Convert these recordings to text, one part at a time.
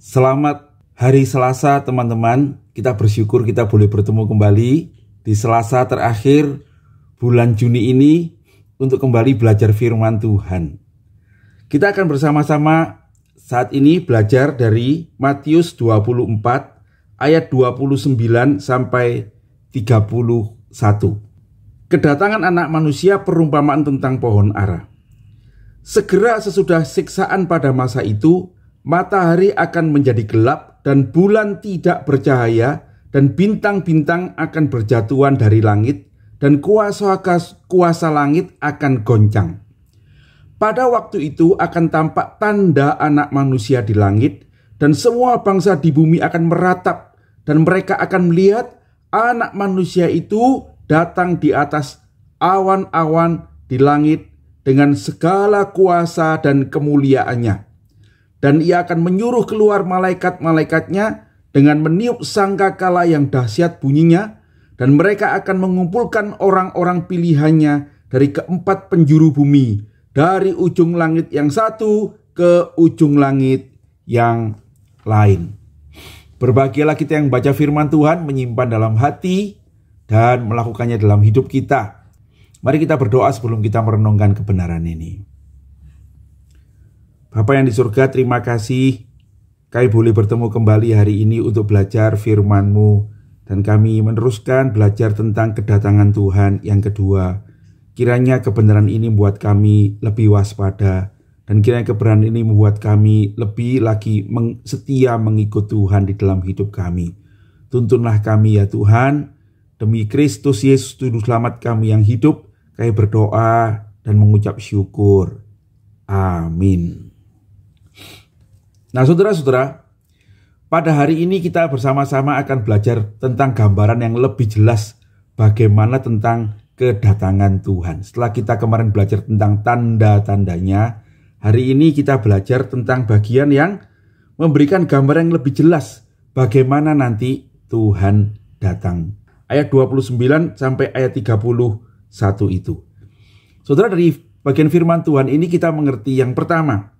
Selamat hari Selasa teman-teman. Kita bersyukur kita boleh bertemu kembali di Selasa terakhir bulan Juni ini untuk kembali belajar firman Tuhan. Kita akan bersama-sama saat ini belajar dari Matius 24 ayat 29 sampai 31. Kedatangan anak manusia perumpamaan tentang pohon ara. Segera sesudah siksaan pada masa itu, matahari akan menjadi gelap dan bulan tidak bercahaya dan bintang-bintang akan berjatuhan dari langit dan kuasa kuasa langit akan goncang. Pada waktu itu akan tampak tanda anak manusia di langit dan semua bangsa di bumi akan meratap dan mereka akan melihat anak manusia itu datang di atas awan-awan di langit dengan segala kuasa dan kemuliaannya dan ia akan menyuruh keluar malaikat-malaikatnya dengan meniup sangkakala yang dahsyat bunyinya dan mereka akan mengumpulkan orang-orang pilihannya dari keempat penjuru bumi dari ujung langit yang satu ke ujung langit yang lain. Berbahagialah kita yang baca firman Tuhan, menyimpan dalam hati, dan melakukannya dalam hidup kita. Mari kita berdoa sebelum kita merenungkan kebenaran ini. Bapak yang di surga, terima kasih. Kami boleh bertemu kembali hari ini untuk belajar firman-Mu. Dan kami meneruskan belajar tentang kedatangan Tuhan yang kedua. Kiranya kebenaran ini membuat kami lebih waspada. Dan kiranya kebenaran ini membuat kami lebih lagi setia mengikut Tuhan di dalam hidup kami. Tuntunlah kami ya Tuhan. Demi Kristus Yesus Tuhan Selamat kami yang hidup, kami berdoa dan mengucap syukur. Amin. Nah, saudara-saudara, pada hari ini kita bersama-sama akan belajar tentang gambaran yang lebih jelas bagaimana tentang kedatangan Tuhan. Setelah kita kemarin belajar tentang tanda-tandanya, hari ini kita belajar tentang bagian yang memberikan gambaran yang lebih jelas bagaimana nanti Tuhan datang. Ayat 29 sampai ayat 31 itu. Saudara dari bagian firman Tuhan ini kita mengerti yang pertama,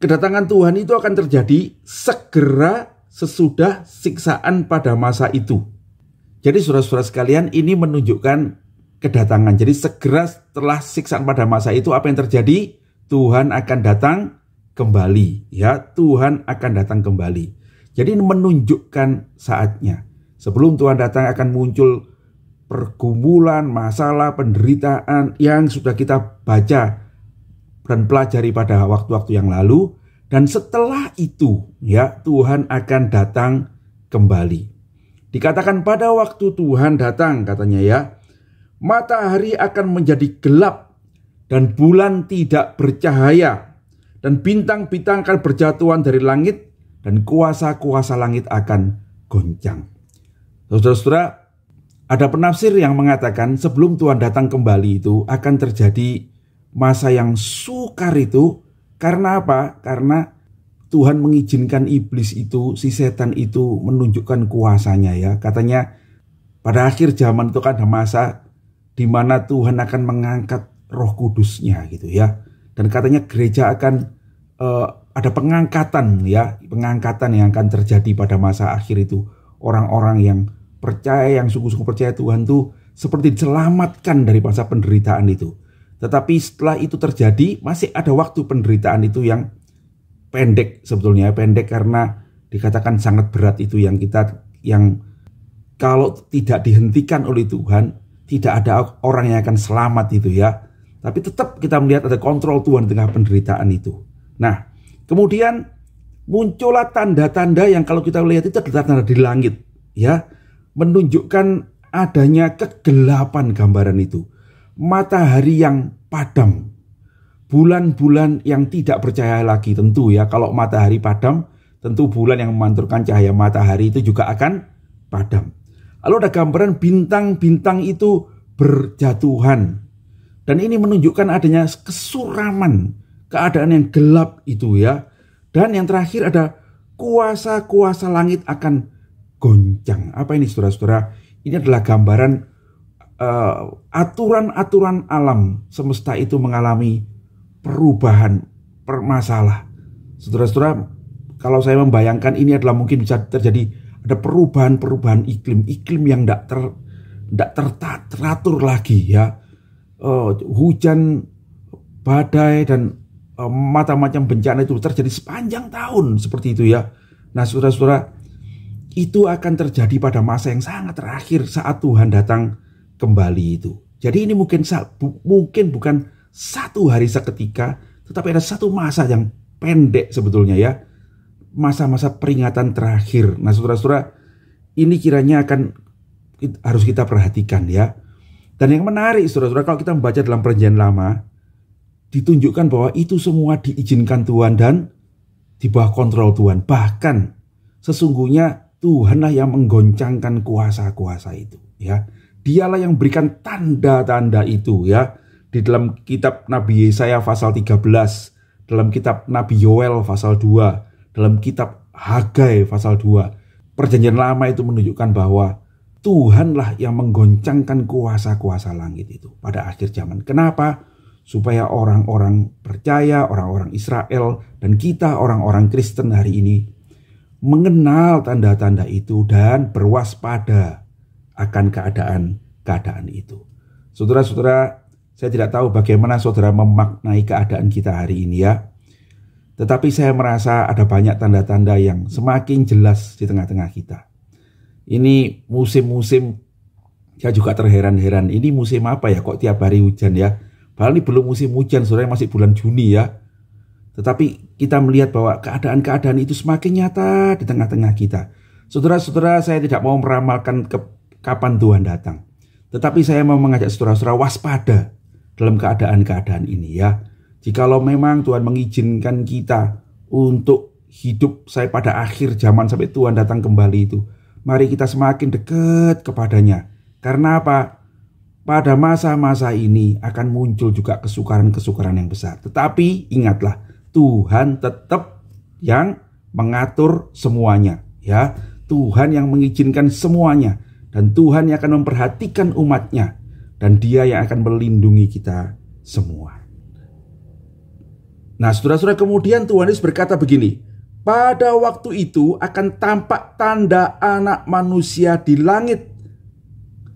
kedatangan Tuhan itu akan terjadi segera sesudah siksaan pada masa itu. Jadi surat-surat sekalian ini menunjukkan kedatangan. Jadi segera setelah siksaan pada masa itu apa yang terjadi? Tuhan akan datang kembali ya, Tuhan akan datang kembali. Jadi menunjukkan saatnya. Sebelum Tuhan datang akan muncul pergumulan, masalah, penderitaan yang sudah kita baca dan pelajari pada waktu-waktu yang lalu dan setelah itu ya Tuhan akan datang kembali. Dikatakan pada waktu Tuhan datang katanya ya, matahari akan menjadi gelap dan bulan tidak bercahaya dan bintang-bintang akan berjatuhan dari langit dan kuasa-kuasa langit akan goncang. Saudara-saudara, ada penafsir yang mengatakan sebelum Tuhan datang kembali itu akan terjadi masa yang sukar itu karena apa? Karena Tuhan mengizinkan iblis itu, si setan itu menunjukkan kuasanya ya. Katanya pada akhir zaman itu kan ada masa di mana Tuhan akan mengangkat roh kudusnya gitu ya. Dan katanya gereja akan uh, ada pengangkatan ya, pengangkatan yang akan terjadi pada masa akhir itu. Orang-orang yang percaya, yang sungguh-sungguh percaya Tuhan tuh seperti diselamatkan dari masa penderitaan itu tetapi setelah itu terjadi, masih ada waktu penderitaan itu yang pendek sebetulnya, ya, pendek karena dikatakan sangat berat itu yang kita yang kalau tidak dihentikan oleh Tuhan, tidak ada orang yang akan selamat itu ya. Tapi tetap kita melihat ada kontrol Tuhan di tengah penderitaan itu. Nah, kemudian muncullah tanda-tanda yang kalau kita lihat itu adalah tanda di langit ya, menunjukkan adanya kegelapan gambaran itu matahari yang padam. Bulan-bulan yang tidak percaya lagi tentu ya kalau matahari padam tentu bulan yang memantulkan cahaya matahari itu juga akan padam. Lalu ada gambaran bintang-bintang itu berjatuhan. Dan ini menunjukkan adanya kesuraman, keadaan yang gelap itu ya. Dan yang terakhir ada kuasa-kuasa langit akan goncang. Apa ini saudara-saudara? Ini adalah gambaran Eh, aturan-aturan uh, alam semesta itu mengalami perubahan permasalah. Saudara-saudara, kalau saya membayangkan ini adalah mungkin bisa terjadi ada perubahan-perubahan iklim, iklim yang tidak ter, tidak teratur lagi ya, uh, hujan, badai dan uh, macam-macam bencana itu terjadi sepanjang tahun seperti itu ya. Nah, saudara-saudara, itu akan terjadi pada masa yang sangat terakhir saat Tuhan datang kembali itu. Jadi ini mungkin mungkin bukan satu hari seketika, tetapi ada satu masa yang pendek sebetulnya ya. Masa-masa peringatan terakhir. Nah saudara-saudara, ini kiranya akan harus kita perhatikan ya. Dan yang menarik saudara-saudara, kalau kita membaca dalam perjanjian lama, ditunjukkan bahwa itu semua diizinkan Tuhan dan di bawah kontrol Tuhan. Bahkan sesungguhnya Tuhanlah yang menggoncangkan kuasa-kuasa itu ya dialah yang berikan tanda-tanda itu ya. Di dalam kitab Nabi Yesaya pasal 13, dalam kitab Nabi Yoel pasal 2, dalam kitab Hagai pasal 2. Perjanjian lama itu menunjukkan bahwa Tuhanlah yang menggoncangkan kuasa-kuasa langit itu pada akhir zaman. Kenapa? Supaya orang-orang percaya, orang-orang Israel, dan kita orang-orang Kristen hari ini mengenal tanda-tanda itu dan berwaspada akan keadaan-keadaan itu. Saudara-saudara, saya tidak tahu bagaimana saudara memaknai keadaan kita hari ini ya. Tetapi saya merasa ada banyak tanda-tanda yang semakin jelas di tengah-tengah kita. Ini musim-musim, saya juga terheran-heran. Ini musim apa ya kok tiap hari hujan ya? Padahal ini belum musim hujan, saudara masih bulan Juni ya. Tetapi kita melihat bahwa keadaan-keadaan itu semakin nyata di tengah-tengah kita. Saudara-saudara, saya tidak mau meramalkan ke kapan Tuhan datang. Tetapi saya mau mengajak saudara-saudara waspada dalam keadaan-keadaan ini ya. Jikalau memang Tuhan mengizinkan kita untuk hidup saya pada akhir zaman sampai Tuhan datang kembali itu. Mari kita semakin dekat kepadanya. Karena apa? Pada masa-masa ini akan muncul juga kesukaran-kesukaran yang besar. Tetapi ingatlah, Tuhan tetap yang mengatur semuanya, ya. Tuhan yang mengizinkan semuanya dan Tuhan yang akan memperhatikan umatnya dan dia yang akan melindungi kita semua. Nah saudara-saudara kemudian Tuhan Yesus berkata begini, pada waktu itu akan tampak tanda anak manusia di langit.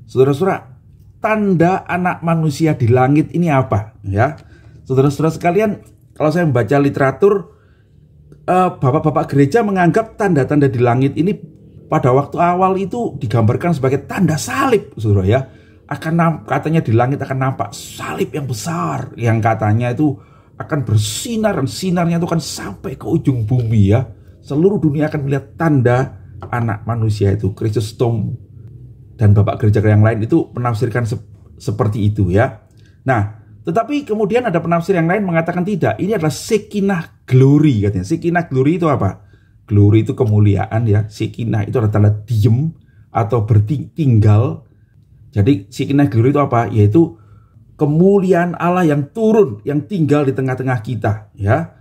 Saudara-saudara, tanda anak manusia di langit ini apa? Ya, saudara-saudara sekalian, kalau saya membaca literatur, eh, bapak-bapak gereja menganggap tanda-tanda di langit ini pada waktu awal itu digambarkan sebagai tanda salib, saudara ya. Akan katanya di langit akan nampak salib yang besar, yang katanya itu akan bersinar dan sinarnya itu akan sampai ke ujung bumi ya. Seluruh dunia akan melihat tanda anak manusia itu Kristus Tom dan bapak gereja yang lain itu menafsirkan se seperti itu ya. Nah, tetapi kemudian ada penafsir yang lain mengatakan tidak. Ini adalah sekinah glory katanya. Sekinah glory itu apa? Glory itu kemuliaan ya. Sikinah itu adalah tanda diem atau bertinggal. Jadi sikinah glory itu apa? Yaitu kemuliaan Allah yang turun, yang tinggal di tengah-tengah kita ya.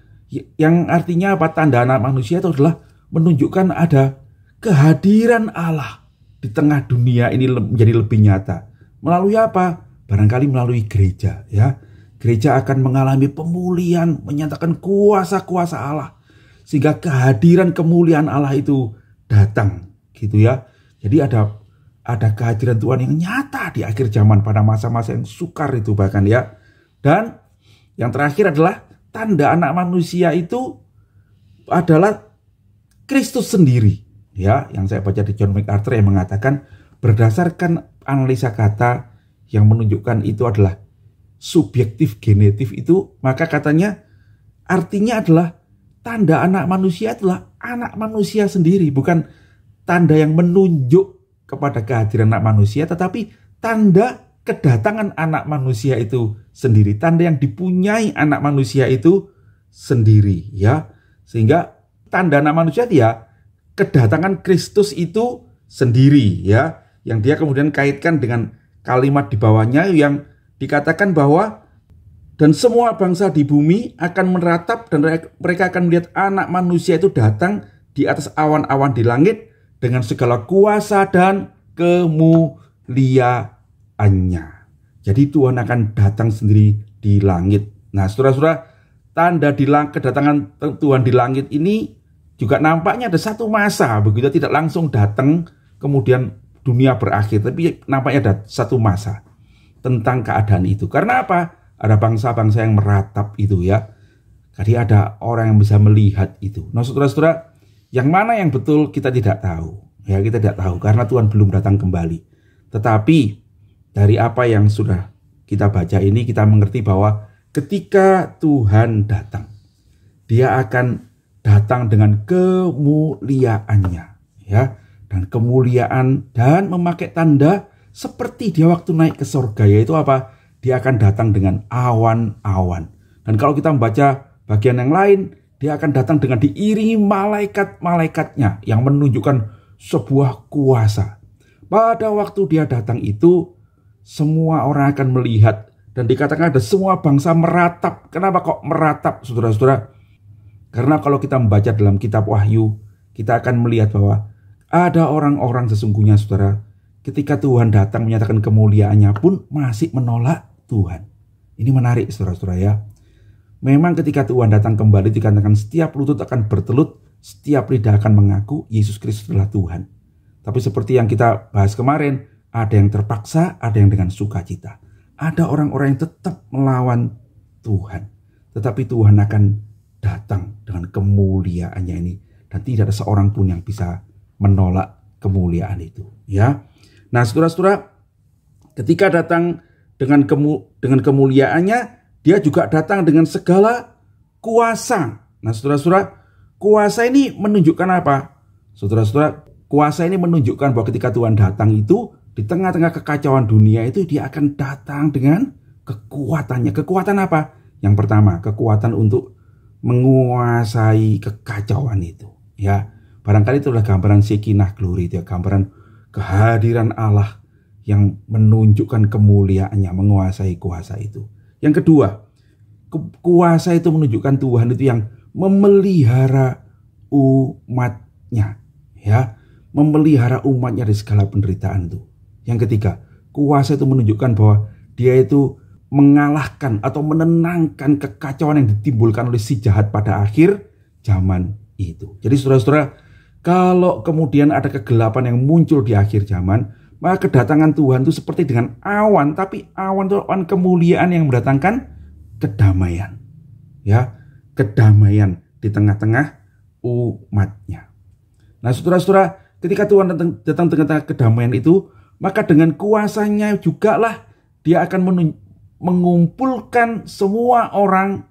Yang artinya apa? Tanda anak manusia itu adalah menunjukkan ada kehadiran Allah di tengah dunia ini menjadi lebih nyata. Melalui apa? Barangkali melalui gereja ya. Gereja akan mengalami pemulihan, menyatakan kuasa-kuasa Allah sehingga kehadiran kemuliaan Allah itu datang gitu ya. Jadi ada ada kehadiran Tuhan yang nyata di akhir zaman pada masa-masa yang sukar itu bahkan ya. Dan yang terakhir adalah tanda anak manusia itu adalah Kristus sendiri ya yang saya baca di John MacArthur yang mengatakan berdasarkan analisa kata yang menunjukkan itu adalah subjektif genetif itu maka katanya artinya adalah tanda anak manusia adalah anak manusia sendiri, bukan tanda yang menunjuk kepada kehadiran anak manusia, tetapi tanda kedatangan anak manusia itu sendiri, tanda yang dipunyai anak manusia itu sendiri, ya. Sehingga tanda anak manusia dia ya, kedatangan Kristus itu sendiri, ya, yang dia kemudian kaitkan dengan kalimat di bawahnya yang dikatakan bahwa dan semua bangsa di bumi akan meratap dan mereka akan melihat anak manusia itu datang di atas awan-awan di langit dengan segala kuasa dan kemuliaannya. Jadi Tuhan akan datang sendiri di langit. Nah, saudara-saudara, tanda di kedatangan Tuhan di langit ini juga nampaknya ada satu masa begitu tidak langsung datang kemudian dunia berakhir tapi nampaknya ada satu masa tentang keadaan itu karena apa ada bangsa-bangsa yang meratap itu ya. Jadi ada orang yang bisa melihat itu. Nah saudara-saudara, yang mana yang betul kita tidak tahu. Ya kita tidak tahu karena Tuhan belum datang kembali. Tetapi dari apa yang sudah kita baca ini kita mengerti bahwa ketika Tuhan datang, dia akan datang dengan kemuliaannya. ya Dan kemuliaan dan memakai tanda seperti dia waktu naik ke surga yaitu apa? dia akan datang dengan awan-awan. Dan kalau kita membaca bagian yang lain, dia akan datang dengan diiringi malaikat-malaikatnya yang menunjukkan sebuah kuasa. Pada waktu dia datang itu, semua orang akan melihat dan dikatakan ada semua bangsa meratap. Kenapa kok meratap, saudara-saudara? Karena kalau kita membaca dalam kitab Wahyu, kita akan melihat bahwa ada orang-orang sesungguhnya, saudara, ketika Tuhan datang menyatakan kemuliaannya pun masih menolak Tuhan. Ini menarik saudara-saudara ya. Memang ketika Tuhan datang kembali dikatakan setiap lutut akan bertelut, setiap lidah akan mengaku Yesus Kristus adalah Tuhan. Tapi seperti yang kita bahas kemarin, ada yang terpaksa, ada yang dengan sukacita. Ada orang-orang yang tetap melawan Tuhan. Tetapi Tuhan akan datang dengan kemuliaannya ini. Dan tidak ada seorang pun yang bisa menolak kemuliaan itu. Ya, Nah saudara-saudara, ketika datang dengan kemu dengan kemuliaannya dia juga datang dengan segala kuasa. Nah, saudara-saudara, kuasa ini menunjukkan apa? Saudara-saudara, kuasa ini menunjukkan bahwa ketika Tuhan datang itu di tengah-tengah kekacauan dunia itu dia akan datang dengan kekuatannya. Kekuatan apa? Yang pertama, kekuatan untuk menguasai kekacauan itu, ya. Barangkali itu adalah gambaran sekinah glory, itu ya, gambaran kehadiran Allah yang menunjukkan kemuliaannya menguasai kuasa itu. Yang kedua, kuasa itu menunjukkan Tuhan itu yang memelihara umatnya, ya, memelihara umatnya dari segala penderitaan itu. Yang ketiga, kuasa itu menunjukkan bahwa dia itu mengalahkan atau menenangkan kekacauan yang ditimbulkan oleh si jahat pada akhir zaman itu. Jadi saudara-saudara, kalau kemudian ada kegelapan yang muncul di akhir zaman, maka kedatangan Tuhan itu seperti dengan awan, tapi awan itu awan kemuliaan yang mendatangkan kedamaian. Ya, kedamaian di tengah-tengah umatnya. Nah, saudara-saudara, ketika Tuhan datang, datang tengah kedamaian itu, maka dengan kuasanya juga lah dia akan mengumpulkan semua orang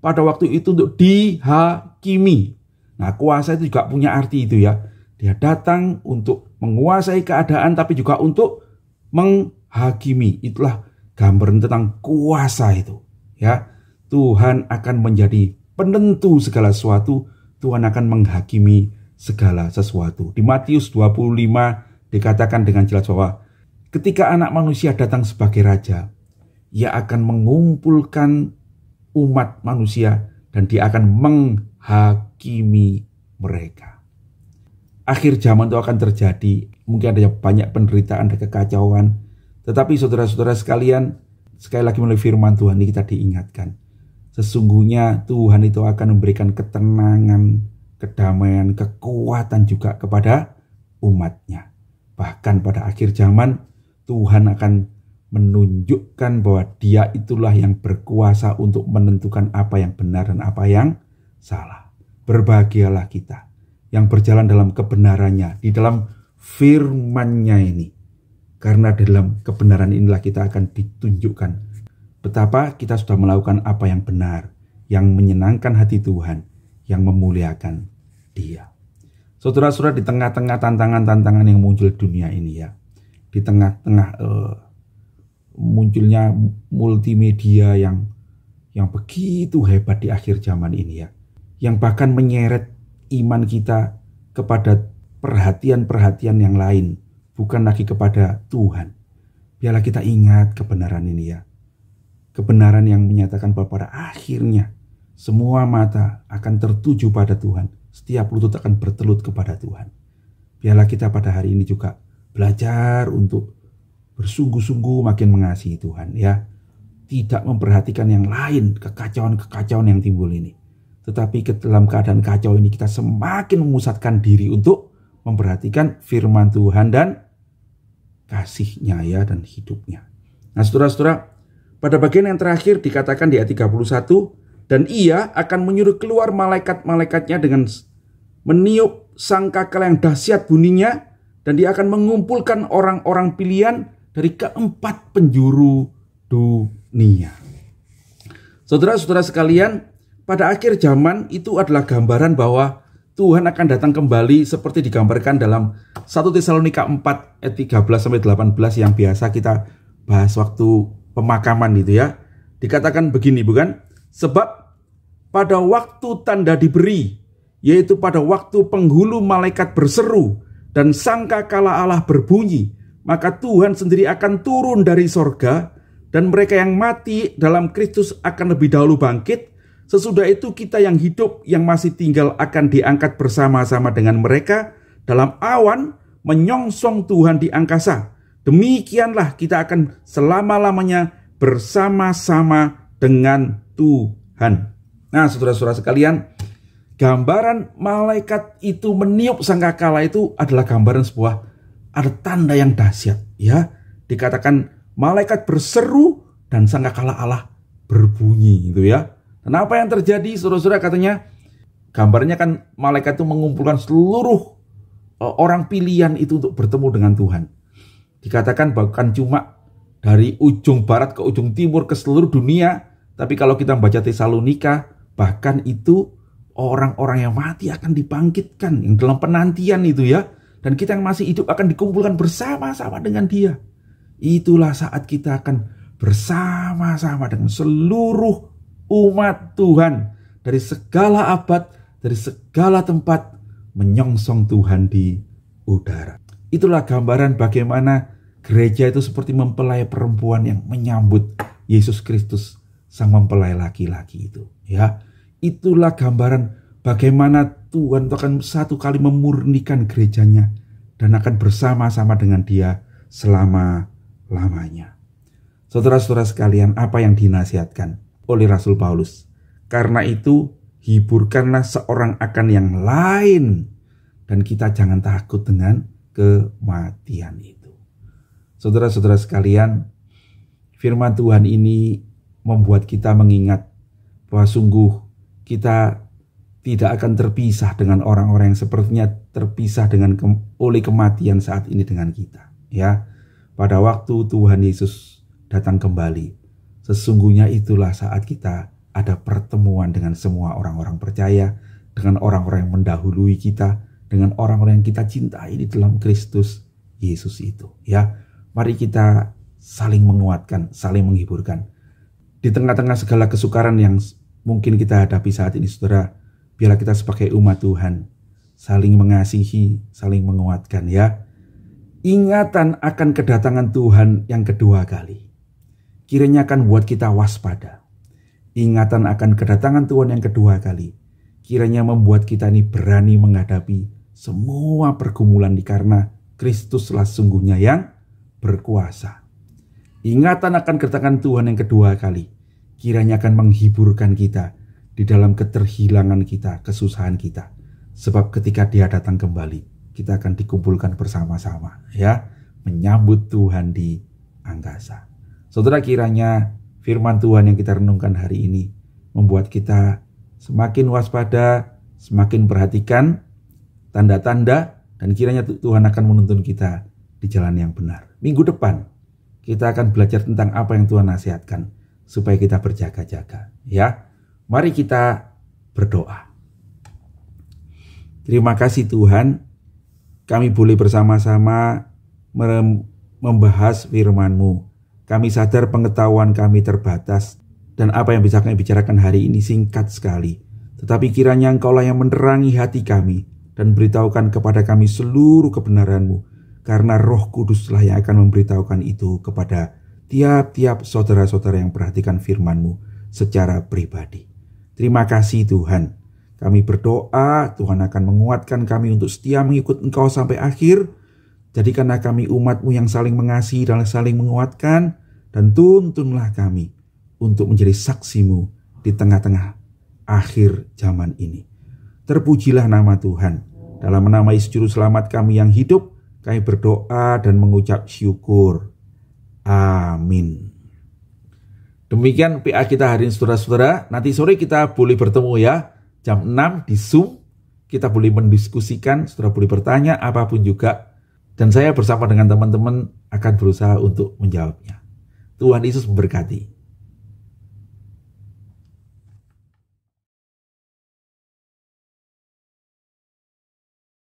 pada waktu itu untuk dihakimi. Nah, kuasa itu juga punya arti itu ya dia datang untuk menguasai keadaan tapi juga untuk menghakimi. Itulah gambaran tentang kuasa itu, ya. Tuhan akan menjadi penentu segala sesuatu, Tuhan akan menghakimi segala sesuatu. Di Matius 25 dikatakan dengan jelas bahwa ketika anak manusia datang sebagai raja, ia akan mengumpulkan umat manusia dan dia akan menghakimi mereka akhir zaman itu akan terjadi. Mungkin ada banyak penderitaan, ada kekacauan. Tetapi saudara-saudara sekalian, sekali lagi melalui firman Tuhan ini kita diingatkan. Sesungguhnya Tuhan itu akan memberikan ketenangan, kedamaian, kekuatan juga kepada umatnya. Bahkan pada akhir zaman, Tuhan akan menunjukkan bahwa dia itulah yang berkuasa untuk menentukan apa yang benar dan apa yang salah. Berbahagialah kita yang berjalan dalam kebenarannya, di dalam firmannya ini. Karena dalam kebenaran inilah kita akan ditunjukkan betapa kita sudah melakukan apa yang benar, yang menyenangkan hati Tuhan, yang memuliakan dia. Saudara-saudara di tengah-tengah tantangan-tantangan yang muncul di dunia ini ya, di tengah-tengah uh, munculnya multimedia yang yang begitu hebat di akhir zaman ini ya, yang bahkan menyeret iman kita kepada perhatian-perhatian yang lain, bukan lagi kepada Tuhan. Biarlah kita ingat kebenaran ini ya. Kebenaran yang menyatakan bahwa pada akhirnya semua mata akan tertuju pada Tuhan. Setiap lutut akan bertelut kepada Tuhan. Biarlah kita pada hari ini juga belajar untuk bersungguh-sungguh makin mengasihi Tuhan ya. Tidak memperhatikan yang lain, kekacauan-kekacauan yang timbul ini tetapi dalam keadaan kacau ini kita semakin memusatkan diri untuk memperhatikan firman Tuhan dan kasihnya ya dan hidupnya. Nah saudara-saudara, pada bagian yang terakhir dikatakan di ayat 31, dan ia akan menyuruh keluar malaikat-malaikatnya dengan meniup sangkakala yang dahsyat bunyinya, dan dia akan mengumpulkan orang-orang pilihan dari keempat penjuru dunia. Saudara-saudara sekalian, pada akhir zaman itu adalah gambaran bahwa Tuhan akan datang kembali seperti digambarkan dalam 1 Tesalonika 4 ayat 13 sampai 18 yang biasa kita bahas waktu pemakaman gitu ya. Dikatakan begini bukan? Sebab pada waktu tanda diberi, yaitu pada waktu penghulu malaikat berseru dan sangka kala Allah berbunyi, maka Tuhan sendiri akan turun dari sorga dan mereka yang mati dalam Kristus akan lebih dahulu bangkit Sesudah itu kita yang hidup yang masih tinggal akan diangkat bersama-sama dengan mereka dalam awan menyongsong Tuhan di angkasa. Demikianlah kita akan selama-lamanya bersama-sama dengan Tuhan. Nah, saudara-saudara sekalian, gambaran malaikat itu meniup sangkakala itu adalah gambaran sebuah ada tanda yang dahsyat, ya. Dikatakan malaikat berseru dan sangkakala Allah berbunyi gitu ya. Kenapa yang terjadi, saudara-saudara katanya, gambarnya kan malaikat itu mengumpulkan seluruh eh, orang pilihan itu untuk bertemu dengan Tuhan. Dikatakan bahkan cuma dari ujung barat ke ujung timur ke seluruh dunia, tapi kalau kita membaca Tesalonika, bahkan itu orang-orang yang mati akan dibangkitkan, yang dalam penantian itu ya. Dan kita yang masih hidup akan dikumpulkan bersama-sama dengan dia. Itulah saat kita akan bersama-sama dengan seluruh umat Tuhan dari segala abad, dari segala tempat menyongsong Tuhan di udara. Itulah gambaran bagaimana gereja itu seperti mempelai perempuan yang menyambut Yesus Kristus sang mempelai laki-laki itu, ya. Itulah gambaran bagaimana Tuhan itu akan satu kali memurnikan gerejanya dan akan bersama-sama dengan dia selama lamanya. Saudara-saudara sekalian, apa yang dinasihatkan? oleh Rasul Paulus. Karena itu, hiburkanlah seorang akan yang lain dan kita jangan takut dengan kematian itu. Saudara-saudara sekalian, firman Tuhan ini membuat kita mengingat bahwa sungguh kita tidak akan terpisah dengan orang-orang yang sepertinya terpisah dengan ke, oleh kematian saat ini dengan kita ya pada waktu Tuhan Yesus datang kembali Sesungguhnya itulah saat kita ada pertemuan dengan semua orang-orang percaya, dengan orang-orang yang mendahului kita, dengan orang-orang yang kita cintai di dalam Kristus Yesus itu. Ya, mari kita saling menguatkan, saling menghiburkan. Di tengah-tengah segala kesukaran yang mungkin kita hadapi saat ini, saudara, biarlah kita sebagai umat Tuhan saling mengasihi, saling menguatkan ya. Ingatan akan kedatangan Tuhan yang kedua kali kiranya akan buat kita waspada. Ingatan akan kedatangan Tuhan yang kedua kali, kiranya membuat kita ini berani menghadapi semua pergumulan ini karena Kristuslah sungguhnya yang berkuasa. Ingatan akan kedatangan Tuhan yang kedua kali, kiranya akan menghiburkan kita di dalam keterhilangan kita, kesusahan kita. Sebab ketika dia datang kembali, kita akan dikumpulkan bersama-sama ya, menyambut Tuhan di angkasa. Saudara kiranya firman Tuhan yang kita renungkan hari ini membuat kita semakin waspada, semakin perhatikan tanda-tanda dan kiranya Tuhan akan menuntun kita di jalan yang benar. Minggu depan kita akan belajar tentang apa yang Tuhan nasihatkan supaya kita berjaga-jaga ya. Mari kita berdoa. Terima kasih Tuhan kami boleh bersama-sama membahas firman-Mu kami sadar pengetahuan kami terbatas dan apa yang bisa kami bicarakan hari ini singkat sekali. Tetapi kiranya engkaulah yang menerangi hati kami dan beritahukan kepada kami seluruh kebenaranmu karena roh kuduslah yang akan memberitahukan itu kepada tiap-tiap saudara-saudara yang perhatikan firmanmu secara pribadi. Terima kasih Tuhan. Kami berdoa Tuhan akan menguatkan kami untuk setia mengikut engkau sampai akhir Jadikanlah kami umatmu yang saling mengasihi dan saling menguatkan, dan tuntunlah kami untuk menjadi saksimu di tengah-tengah akhir zaman ini. Terpujilah nama Tuhan. Dalam nama Yesus Juru Selamat kami yang hidup, kami berdoa dan mengucap syukur. Amin. Demikian PA kita hari ini saudara-saudara. Nanti sore kita boleh bertemu ya. Jam 6 di Zoom. Kita boleh mendiskusikan, saudara boleh bertanya apapun juga dan saya bersama dengan teman-teman akan berusaha untuk menjawabnya. Tuhan Yesus memberkati.